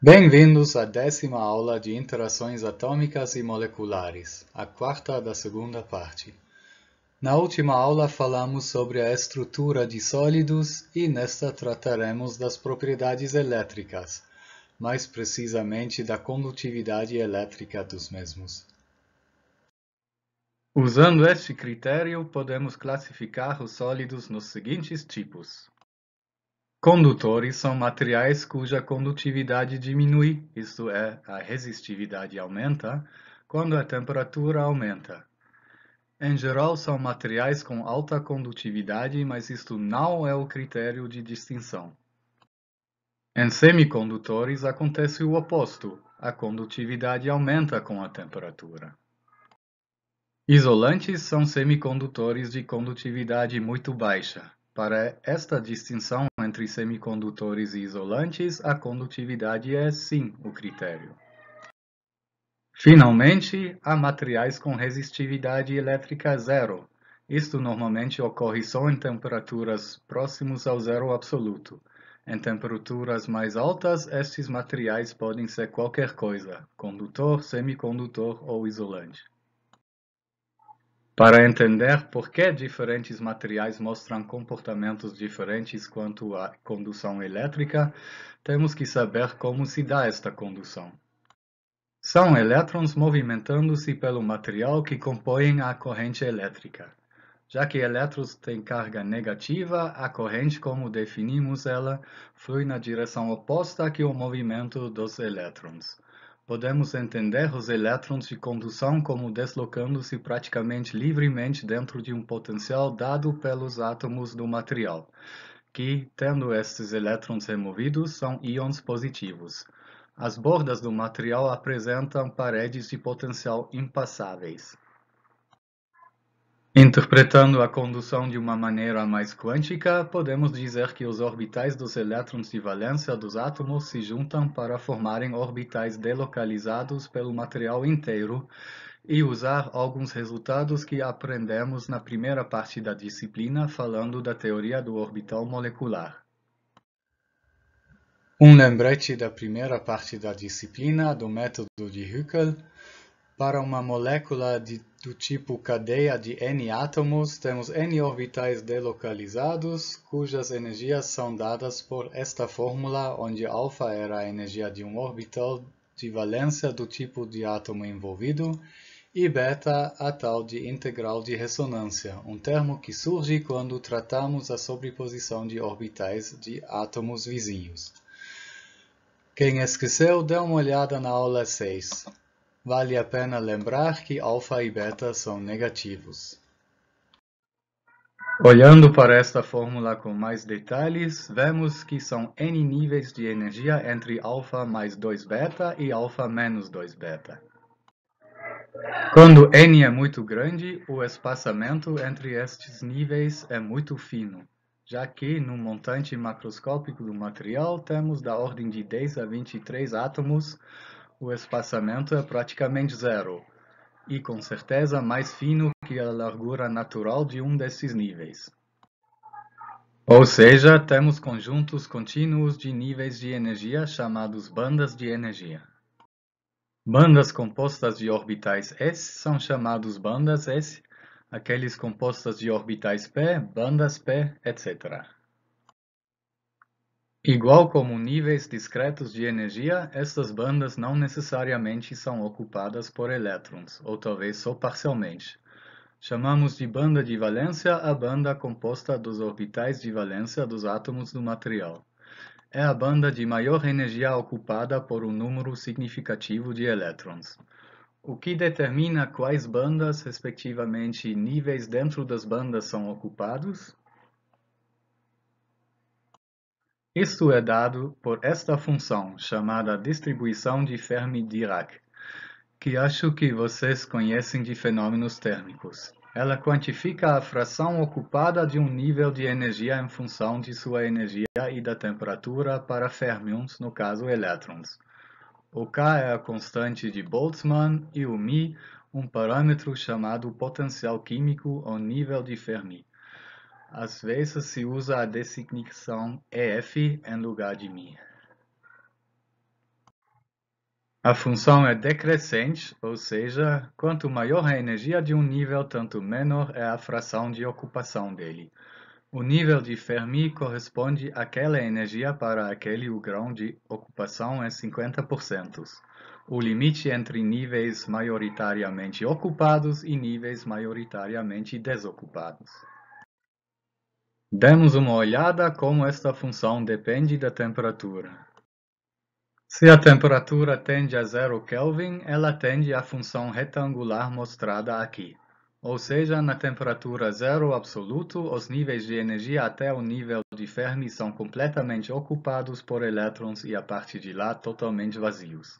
Bem-vindos à décima aula de interações atômicas e moleculares, a quarta da segunda parte. Na última aula falamos sobre a estrutura de sólidos e nesta trataremos das propriedades elétricas, mais precisamente da condutividade elétrica dos mesmos. Usando este critério, podemos classificar os sólidos nos seguintes tipos. Condutores são materiais cuja condutividade diminui, isto é, a resistividade aumenta, quando a temperatura aumenta. Em geral, são materiais com alta condutividade, mas isto não é o critério de distinção. Em semicondutores acontece o oposto, a condutividade aumenta com a temperatura. Isolantes são semicondutores de condutividade muito baixa. Para esta distinção entre semicondutores e isolantes, a condutividade é, sim, o critério. Finalmente, há materiais com resistividade elétrica zero. Isto normalmente ocorre só em temperaturas próximas ao zero absoluto. Em temperaturas mais altas, estes materiais podem ser qualquer coisa, condutor, semicondutor ou isolante para entender por que diferentes materiais mostram comportamentos diferentes quanto à condução elétrica, temos que saber como se dá esta condução. São elétrons movimentando-se pelo material que compõem a corrente elétrica. Já que elétrons têm carga negativa, a corrente, como definimos ela, flui na direção oposta que o movimento dos elétrons. Podemos entender os elétrons de condução como deslocando-se praticamente livremente dentro de um potencial dado pelos átomos do material, que, tendo estes elétrons removidos, são íons positivos. As bordas do material apresentam paredes de potencial impassáveis. Interpretando a condução de uma maneira mais quântica, podemos dizer que os orbitais dos elétrons de valência dos átomos se juntam para formarem orbitais delocalizados pelo material inteiro e usar alguns resultados que aprendemos na primeira parte da disciplina falando da teoria do orbital molecular. Um lembrete da primeira parte da disciplina do método de Hückel para uma molécula de, do tipo cadeia de n átomos, temos n orbitais delocalizados, cujas energias são dadas por esta fórmula, onde alfa era a energia de um orbital de valência do tipo de átomo envolvido, e beta a tal de integral de ressonância, um termo que surge quando tratamos a sobreposição de orbitais de átomos vizinhos. Quem esqueceu, dê uma olhada na aula 6. Vale a pena lembrar que alfa e beta são negativos. Olhando para esta fórmula com mais detalhes, vemos que são n níveis de energia entre alfa mais 2 beta e alfa menos 2 beta. Quando n é muito grande, o espaçamento entre estes níveis é muito fino, já que no montante macroscópico do material temos da ordem de 10 a 23 átomos, o espaçamento é praticamente zero, e com certeza mais fino que a largura natural de um desses níveis. Ou seja, temos conjuntos contínuos de níveis de energia chamados bandas de energia. Bandas compostas de orbitais S são chamados bandas S, aqueles compostas de orbitais P, bandas P, etc. Igual como níveis discretos de energia, estas bandas não necessariamente são ocupadas por elétrons, ou talvez só parcialmente. Chamamos de banda de valência a banda composta dos orbitais de valência dos átomos do material. É a banda de maior energia ocupada por um número significativo de elétrons. O que determina quais bandas, respectivamente níveis dentro das bandas, são ocupados, Isto é dado por esta função, chamada distribuição de Fermi-Dirac, que acho que vocês conhecem de fenômenos térmicos. Ela quantifica a fração ocupada de um nível de energia em função de sua energia e da temperatura para fermions, no caso elétrons. O K é a constante de Boltzmann e o μ, um parâmetro chamado potencial químico ou nível de Fermi. Às vezes se usa a designação EF em lugar de mi. A função é decrescente, ou seja, quanto maior a energia de um nível, tanto menor é a fração de ocupação dele. O nível de Fermi corresponde àquela energia para aquele o grau de ocupação é 50%. O limite entre níveis maioritariamente ocupados e níveis maioritariamente desocupados. Demos uma olhada como esta função depende da temperatura. Se a temperatura tende a zero Kelvin, ela tende à função retangular mostrada aqui. Ou seja, na temperatura zero absoluto, os níveis de energia até o nível de Fermi são completamente ocupados por elétrons e a partir de lá totalmente vazios.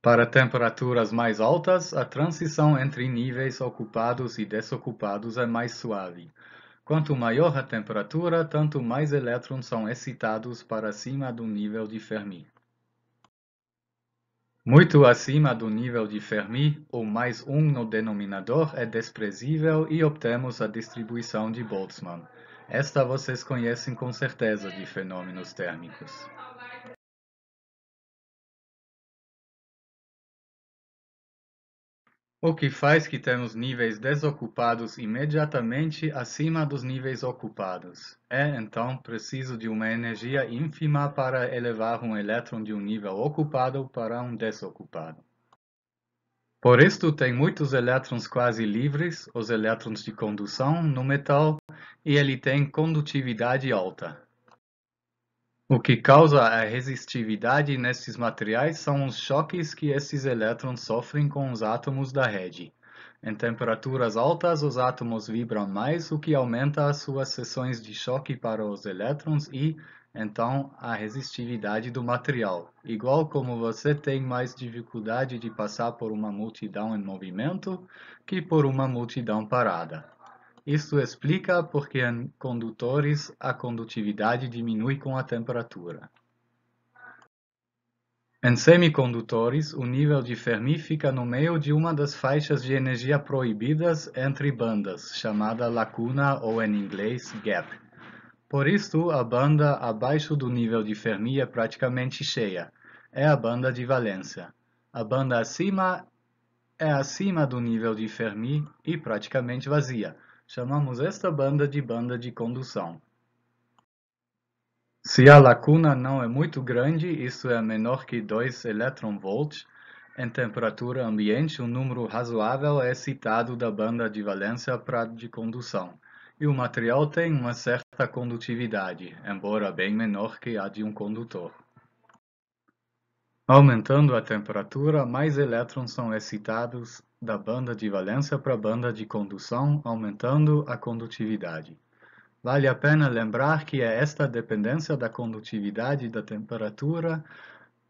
Para temperaturas mais altas, a transição entre níveis ocupados e desocupados é mais suave. Quanto maior a temperatura, tanto mais elétrons são excitados para cima do nível de Fermi. Muito acima do nível de Fermi, ou mais um no denominador é desprezível e obtemos a distribuição de Boltzmann. Esta vocês conhecem com certeza de fenômenos térmicos. o que faz que temos níveis desocupados imediatamente acima dos níveis ocupados. É, então, preciso de uma energia ínfima para elevar um elétron de um nível ocupado para um desocupado. Por isto, tem muitos elétrons quase livres, os elétrons de condução, no metal, e ele tem condutividade alta. O que causa a resistividade nestes materiais são os choques que esses elétrons sofrem com os átomos da rede. Em temperaturas altas, os átomos vibram mais, o que aumenta as suas seções de choque para os elétrons e, então, a resistividade do material. Igual como você tem mais dificuldade de passar por uma multidão em movimento que por uma multidão parada. Isso explica porque em condutores a condutividade diminui com a temperatura. Em semicondutores, o nível de Fermi fica no meio de uma das faixas de energia proibidas entre bandas, chamada lacuna ou em inglês gap. Por isso, a banda abaixo do nível de Fermi é praticamente cheia. É a banda de valência. A banda acima é acima do nível de Fermi e praticamente vazia. Chamamos esta banda de banda de condução. Se a lacuna não é muito grande, isso é menor que 2 electronvolts, em temperatura ambiente, um número razoável é citado da banda de valência para de condução, e o material tem uma certa condutividade, embora bem menor que a de um condutor. Aumentando a temperatura, mais elétrons são excitados da banda de valência para a banda de condução, aumentando a condutividade. Vale a pena lembrar que é esta dependência da condutividade da temperatura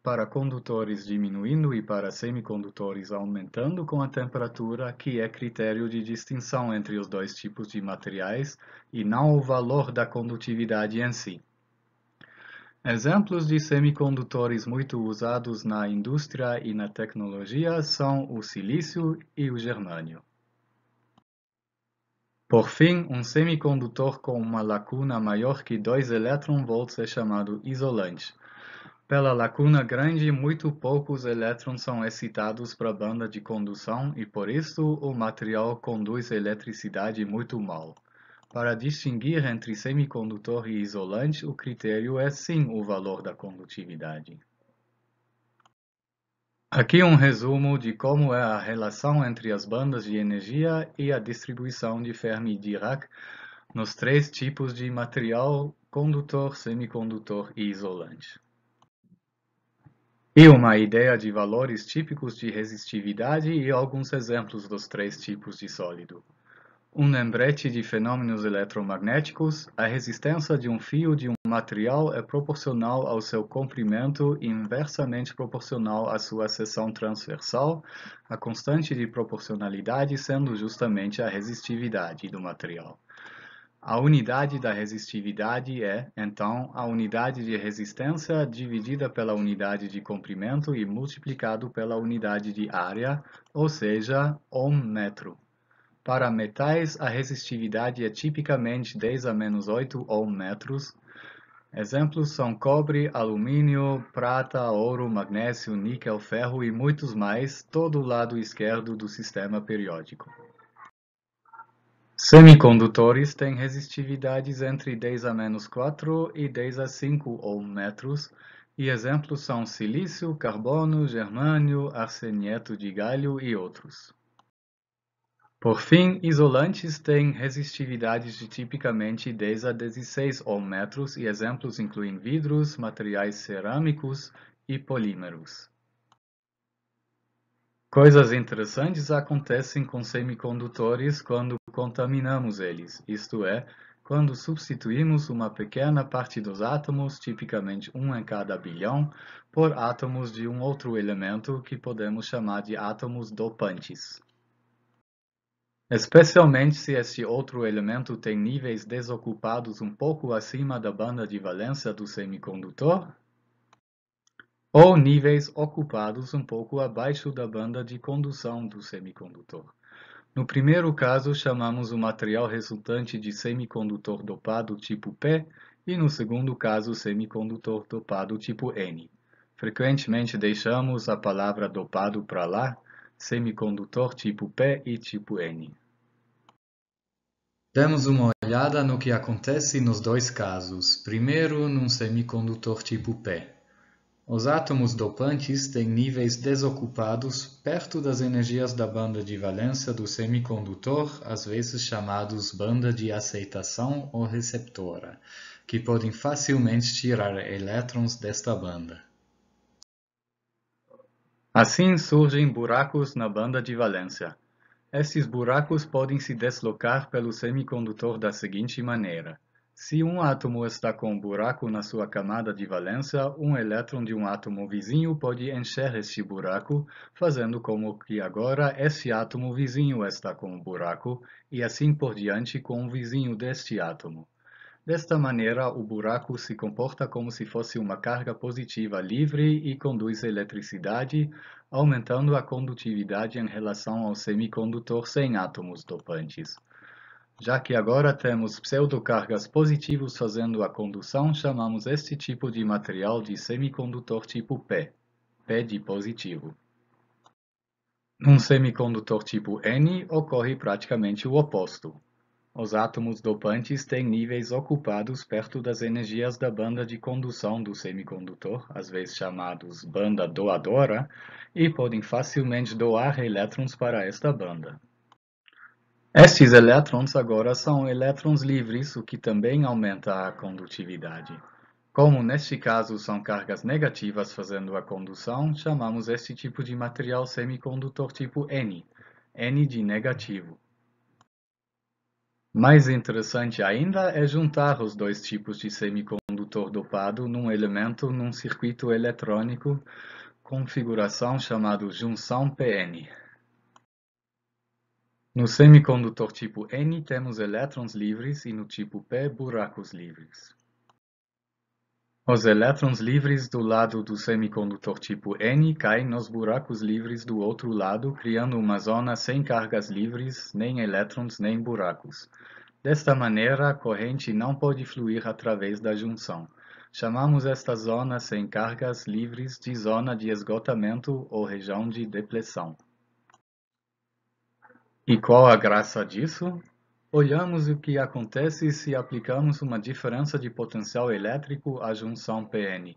para condutores diminuindo e para semicondutores aumentando com a temperatura que é critério de distinção entre os dois tipos de materiais e não o valor da condutividade em si. Exemplos de semicondutores muito usados na indústria e na tecnologia são o silício e o germânio. Por fim, um semicondutor com uma lacuna maior que 2 electronvolts é chamado isolante. Pela lacuna grande, muito poucos elétrons são excitados para a banda de condução e, por isso, o material conduz eletricidade muito mal. Para distinguir entre semicondutor e isolante, o critério é sim o valor da condutividade. Aqui um resumo de como é a relação entre as bandas de energia e a distribuição de Fermi-Dirac nos três tipos de material condutor, semicondutor e isolante. E uma ideia de valores típicos de resistividade e alguns exemplos dos três tipos de sólido um lembrete de fenômenos eletromagnéticos, a resistência de um fio de um material é proporcional ao seu comprimento e inversamente proporcional à sua seção transversal, a constante de proporcionalidade sendo justamente a resistividade do material. A unidade da resistividade é, então, a unidade de resistência dividida pela unidade de comprimento e multiplicado pela unidade de área, ou seja, ohm metro. Para metais, a resistividade é tipicamente 10 a menos 8 ohm metros. Exemplos são cobre, alumínio, prata, ouro, magnésio, níquel, ferro e muitos mais, todo o lado esquerdo do sistema periódico. Semicondutores têm resistividades entre 10 a menos 4 e 10 a 5 ohm metros, e exemplos são silício, carbono, germânio, arsenieto de galho e outros. Por fim, isolantes têm resistividades de tipicamente 10 a 16 ohm metros e exemplos incluem vidros, materiais cerâmicos e polímeros. Coisas interessantes acontecem com semicondutores quando contaminamos eles, isto é, quando substituímos uma pequena parte dos átomos, tipicamente um em cada bilhão, por átomos de um outro elemento que podemos chamar de átomos dopantes especialmente se este outro elemento tem níveis desocupados um pouco acima da banda de valência do semicondutor, ou níveis ocupados um pouco abaixo da banda de condução do semicondutor. No primeiro caso, chamamos o material resultante de semicondutor dopado tipo P e no segundo caso, semicondutor dopado tipo N. Frequentemente deixamos a palavra dopado para lá, semicondutor tipo P e tipo N. Demos uma olhada no que acontece nos dois casos, primeiro num semicondutor tipo P. Os átomos dopantes têm níveis desocupados perto das energias da banda de valência do semicondutor, às vezes chamados banda de aceitação ou receptora, que podem facilmente tirar elétrons desta banda. Assim surgem buracos na banda de valência, esses buracos podem se deslocar pelo semicondutor da seguinte maneira. Se um átomo está com um buraco na sua camada de valência, um elétron de um átomo vizinho pode encher este buraco, fazendo como que agora esse átomo vizinho está com um buraco, e assim por diante com o vizinho deste átomo. Desta maneira, o buraco se comporta como se fosse uma carga positiva livre e conduz eletricidade, aumentando a condutividade em relação ao semicondutor sem átomos dopantes. Já que agora temos pseudocargas positivas fazendo a condução, chamamos este tipo de material de semicondutor tipo P, P de positivo. Num semicondutor tipo N, ocorre praticamente o oposto. Os átomos dopantes têm níveis ocupados perto das energias da banda de condução do semicondutor, às vezes chamados banda doadora, e podem facilmente doar elétrons para esta banda. Estes elétrons agora são elétrons livres, o que também aumenta a condutividade. Como neste caso são cargas negativas fazendo a condução, chamamos este tipo de material semicondutor tipo N, N de negativo. Mais interessante ainda é juntar os dois tipos de semicondutor dopado num elemento num circuito eletrônico, configuração chamada junção PN. No semicondutor tipo N temos elétrons livres e no tipo P buracos livres. Os elétrons livres do lado do semicondutor tipo N caem nos buracos livres do outro lado, criando uma zona sem cargas livres, nem elétrons nem buracos. Desta maneira, a corrente não pode fluir através da junção. Chamamos esta zona sem cargas livres de zona de esgotamento ou região de depressão. E qual a graça disso? Olhamos o que acontece se aplicamos uma diferença de potencial elétrico à junção PN.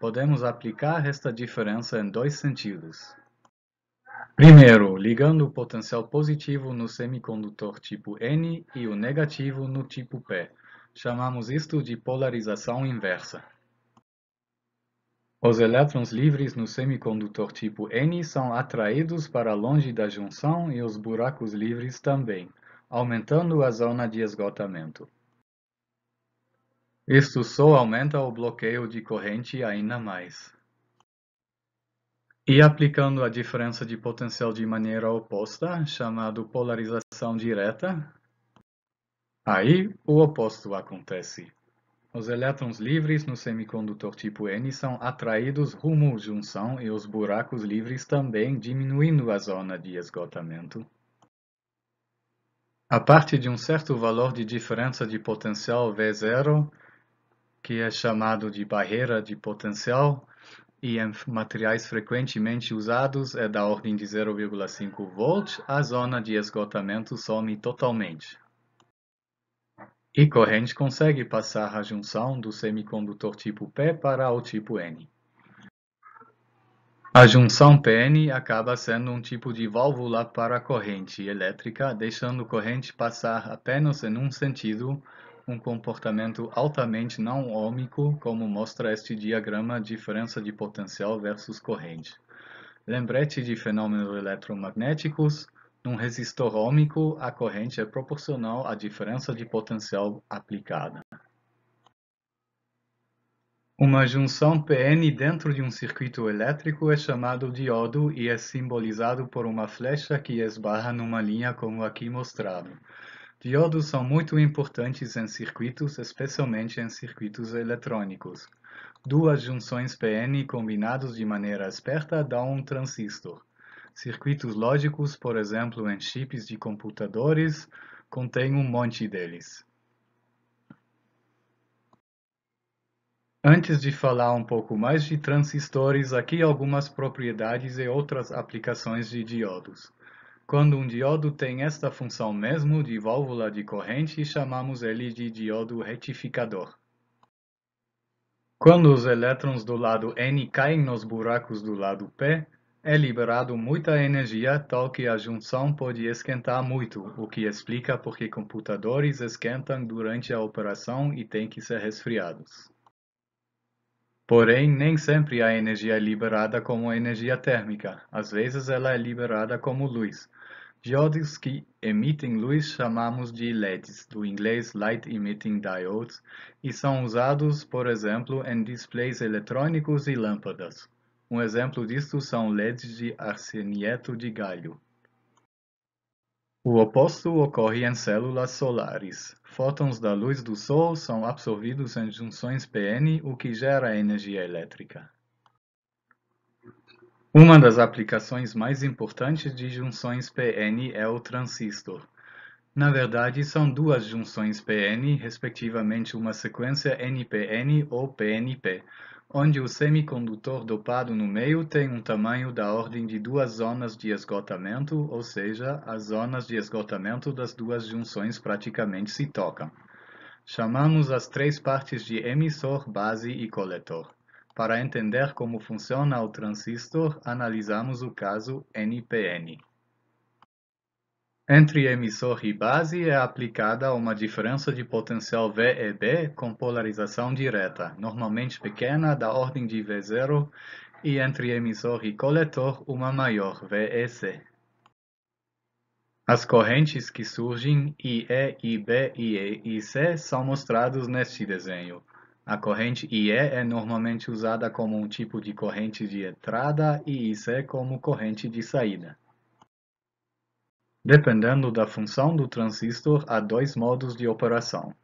Podemos aplicar esta diferença em dois sentidos. Primeiro, ligando o potencial positivo no semicondutor tipo N e o negativo no tipo P. Chamamos isto de polarização inversa. Os elétrons livres no semicondutor tipo N são atraídos para longe da junção e os buracos livres também aumentando a zona de esgotamento. Isto só aumenta o bloqueio de corrente ainda mais. E aplicando a diferença de potencial de maneira oposta, chamado polarização direta, aí o oposto acontece. Os elétrons livres no semicondutor tipo N são atraídos rumo à junção e os buracos livres também, diminuindo a zona de esgotamento a partir de um certo valor de diferença de potencial V0, que é chamado de barreira de potencial, e em materiais frequentemente usados é da ordem de 0,5 V, a zona de esgotamento some totalmente. E corrente consegue passar a junção do semicondutor tipo P para o tipo N. A junção PN acaba sendo um tipo de válvula para a corrente elétrica, deixando corrente passar apenas em um sentido, um comportamento altamente não ômico, como mostra este diagrama diferença de potencial versus corrente. Lembrete de fenômenos eletromagnéticos, num resistor ômico, a corrente é proporcional à diferença de potencial aplicada. Uma junção PN dentro de um circuito elétrico é chamado diodo e é simbolizado por uma flecha que esbarra numa linha como aqui mostrado. Diodos são muito importantes em circuitos, especialmente em circuitos eletrônicos. Duas junções PN combinadas de maneira esperta dão um transistor. Circuitos lógicos, por exemplo, em chips de computadores, contêm um monte deles. Antes de falar um pouco mais de transistores, aqui algumas propriedades e outras aplicações de diodos. Quando um diodo tem esta função mesmo de válvula de corrente, chamamos ele de diodo retificador. Quando os elétrons do lado N caem nos buracos do lado P, é liberado muita energia, tal que a junção pode esquentar muito, o que explica porque computadores esquentam durante a operação e têm que ser resfriados. Porém, nem sempre a energia é liberada como energia térmica, às vezes ela é liberada como luz. Diodos que emitem luz chamamos de LEDs, do inglês Light Emitting Diodes, e são usados, por exemplo, em displays eletrônicos e lâmpadas. Um exemplo disto são LEDs de arsenieto de galho. O oposto ocorre em células solares. Fótons da luz do Sol são absorvidos em junções PN, o que gera energia elétrica. Uma das aplicações mais importantes de junções PN é o transistor. Na verdade, são duas junções PN, respectivamente uma sequência NPN ou PNP, onde o semicondutor dopado no meio tem um tamanho da ordem de duas zonas de esgotamento, ou seja, as zonas de esgotamento das duas junções praticamente se tocam. Chamamos as três partes de emissor, base e coletor. Para entender como funciona o transistor, analisamos o caso NPN. Entre emissor e base é aplicada uma diferença de potencial VEB com polarização direta, normalmente pequena, da ordem de V0, e entre emissor e coletor uma maior, VEC. As correntes que surgem IE, IB, IE e IC são mostrados neste desenho. A corrente IE é normalmente usada como um tipo de corrente de entrada e IC como corrente de saída. Dependendo da função do transistor, há dois modos de operação.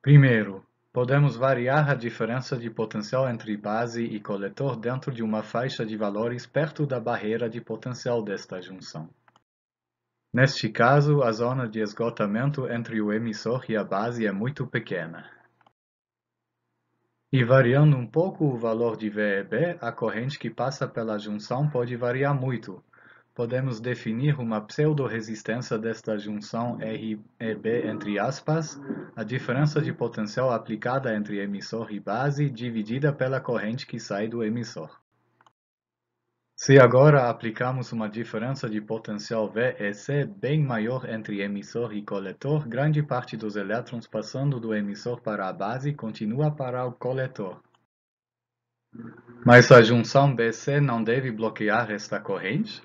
Primeiro, podemos variar a diferença de potencial entre base e coletor dentro de uma faixa de valores perto da barreira de potencial desta junção. Neste caso, a zona de esgotamento entre o emissor e a base é muito pequena. E variando um pouco o valor de VEB, a corrente que passa pela junção pode variar muito, podemos definir uma pseudoresistência desta junção REB entre aspas, a diferença de potencial aplicada entre emissor e base dividida pela corrente que sai do emissor. Se agora aplicamos uma diferença de potencial VEC bem maior entre emissor e coletor, grande parte dos elétrons passando do emissor para a base continua para o coletor. Mas a junção BC não deve bloquear esta corrente?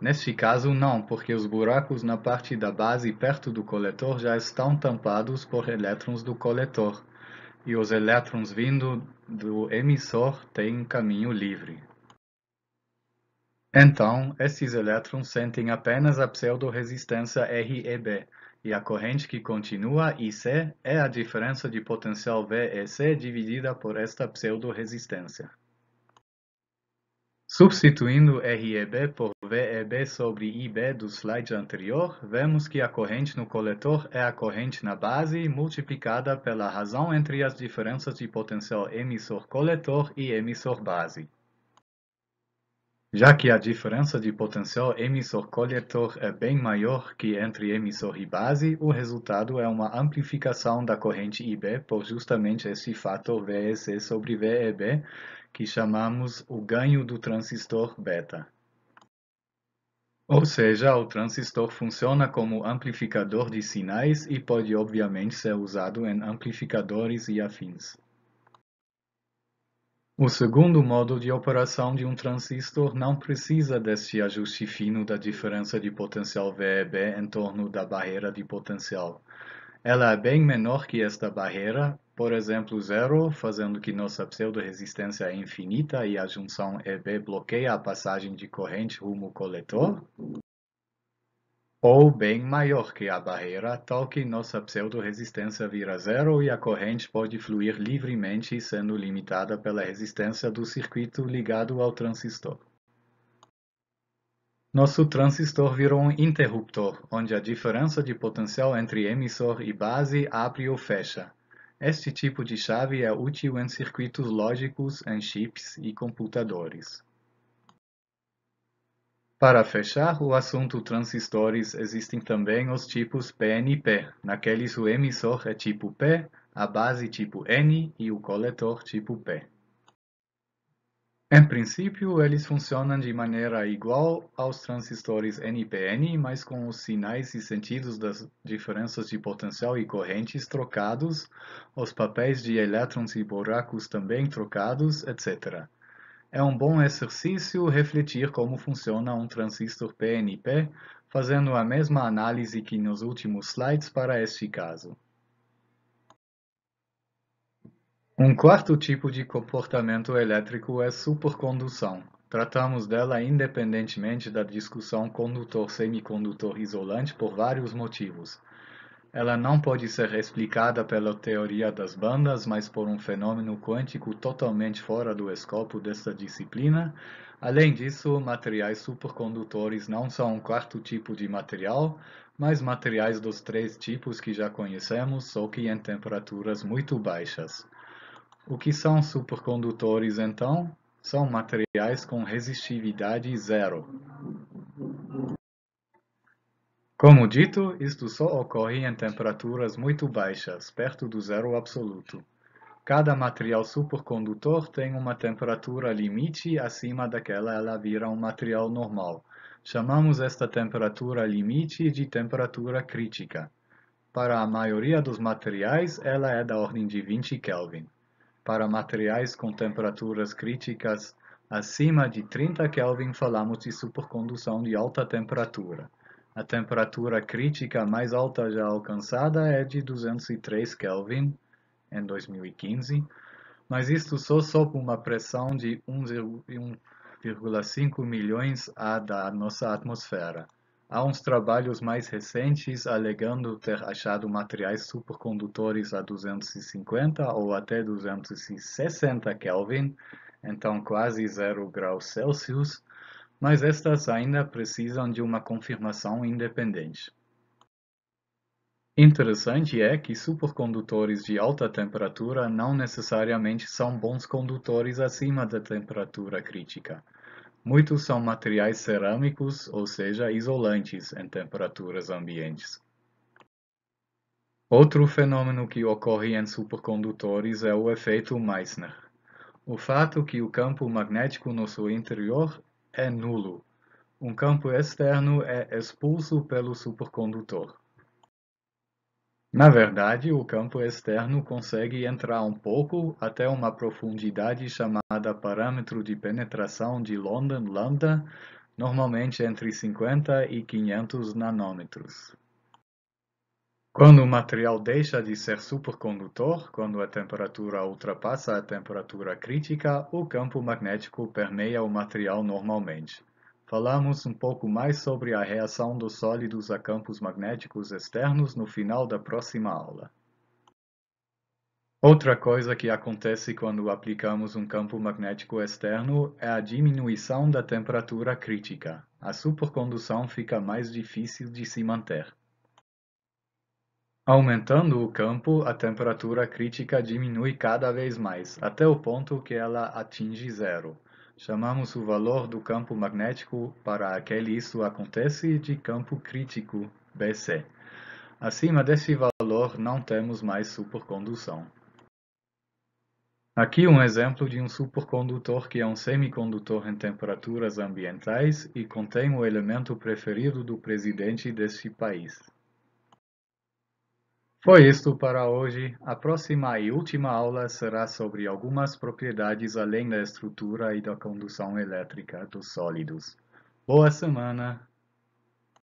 Neste caso, não, porque os buracos na parte da base perto do coletor já estão tampados por elétrons do coletor, e os elétrons vindo do emissor têm caminho livre. Então, esses elétrons sentem apenas a pseudoresistência REB, e a corrente que continua IC é a diferença de potencial VEC dividida por esta pseudoresistência. Substituindo REB por VEB sobre IB do slide anterior, vemos que a corrente no coletor é a corrente na base multiplicada pela razão entre as diferenças de potencial emissor-coletor e emissor-base. Já que a diferença de potencial emissor-coletor é bem maior que entre emissor e base, o resultado é uma amplificação da corrente IB por justamente esse fator VEC sobre VEB, que chamamos o ganho do transistor beta. Ou seja, o transistor funciona como amplificador de sinais e pode obviamente ser usado em amplificadores e afins. O segundo modo de operação de um transistor não precisa deste ajuste fino da diferença de potencial VEB em torno da barreira de potencial. Ela é bem menor que esta barreira por exemplo, zero, fazendo que nossa pseudo-resistência é infinita e a junção EB bloqueia a passagem de corrente rumo coletor. Ou bem maior que a barreira, tal que nossa pseudo-resistência vira zero e a corrente pode fluir livremente, sendo limitada pela resistência do circuito ligado ao transistor. Nosso transistor virou um interruptor, onde a diferença de potencial entre emissor e base abre ou fecha, este tipo de chave é útil em circuitos lógicos, em chips e computadores. Para fechar o assunto transistores, existem também os tipos PNP. Naqueles o emissor é tipo P, a base tipo N e o coletor tipo P. Em princípio, eles funcionam de maneira igual aos transistores NPN, mas com os sinais e sentidos das diferenças de potencial e correntes trocados, os papéis de elétrons e buracos também trocados, etc. É um bom exercício refletir como funciona um transistor PNP, fazendo a mesma análise que nos últimos slides para este caso. Um quarto tipo de comportamento elétrico é supercondução. Tratamos dela independentemente da discussão condutor-semicondutor isolante por vários motivos. Ela não pode ser explicada pela teoria das bandas, mas por um fenômeno quântico totalmente fora do escopo desta disciplina. Além disso, materiais supercondutores não são um quarto tipo de material, mas materiais dos três tipos que já conhecemos, só que em temperaturas muito baixas. O que são supercondutores, então? São materiais com resistividade zero. Como dito, isto só ocorre em temperaturas muito baixas, perto do zero absoluto. Cada material supercondutor tem uma temperatura limite acima daquela ela vira um material normal. Chamamos esta temperatura limite de temperatura crítica. Para a maioria dos materiais, ela é da ordem de 20 Kelvin. Para materiais com temperaturas críticas acima de 30 Kelvin, falamos de supercondução de alta temperatura. A temperatura crítica mais alta já alcançada é de 203 Kelvin, em 2015, mas isto só sob uma pressão de 1,5 milhões A da nossa atmosfera. Há uns trabalhos mais recentes alegando ter achado materiais supercondutores a 250 ou até 260 Kelvin, então quase zero graus Celsius, mas estas ainda precisam de uma confirmação independente. Interessante é que supercondutores de alta temperatura não necessariamente são bons condutores acima da temperatura crítica. Muitos são materiais cerâmicos, ou seja, isolantes em temperaturas ambientes. Outro fenômeno que ocorre em supercondutores é o efeito Meissner. O fato que o campo magnético no seu interior é nulo. Um campo externo é expulso pelo supercondutor. Na verdade, o campo externo consegue entrar um pouco até uma profundidade chamada parâmetro de penetração de London lambda, normalmente entre 50 e 500 nanômetros. Quando o material deixa de ser supercondutor, quando a temperatura ultrapassa a temperatura crítica, o campo magnético permeia o material normalmente. Falamos um pouco mais sobre a reação dos sólidos a campos magnéticos externos no final da próxima aula. Outra coisa que acontece quando aplicamos um campo magnético externo é a diminuição da temperatura crítica. A supercondução fica mais difícil de se manter. Aumentando o campo, a temperatura crítica diminui cada vez mais, até o ponto que ela atinge zero. Chamamos o valor do campo magnético para aquele isso acontece de campo crítico, BC. Acima desse valor não temos mais supercondução. Aqui um exemplo de um supercondutor que é um semicondutor em temperaturas ambientais e contém o elemento preferido do presidente deste país. Foi isto para hoje. A próxima e última aula será sobre algumas propriedades além da estrutura e da condução elétrica dos sólidos. Boa semana!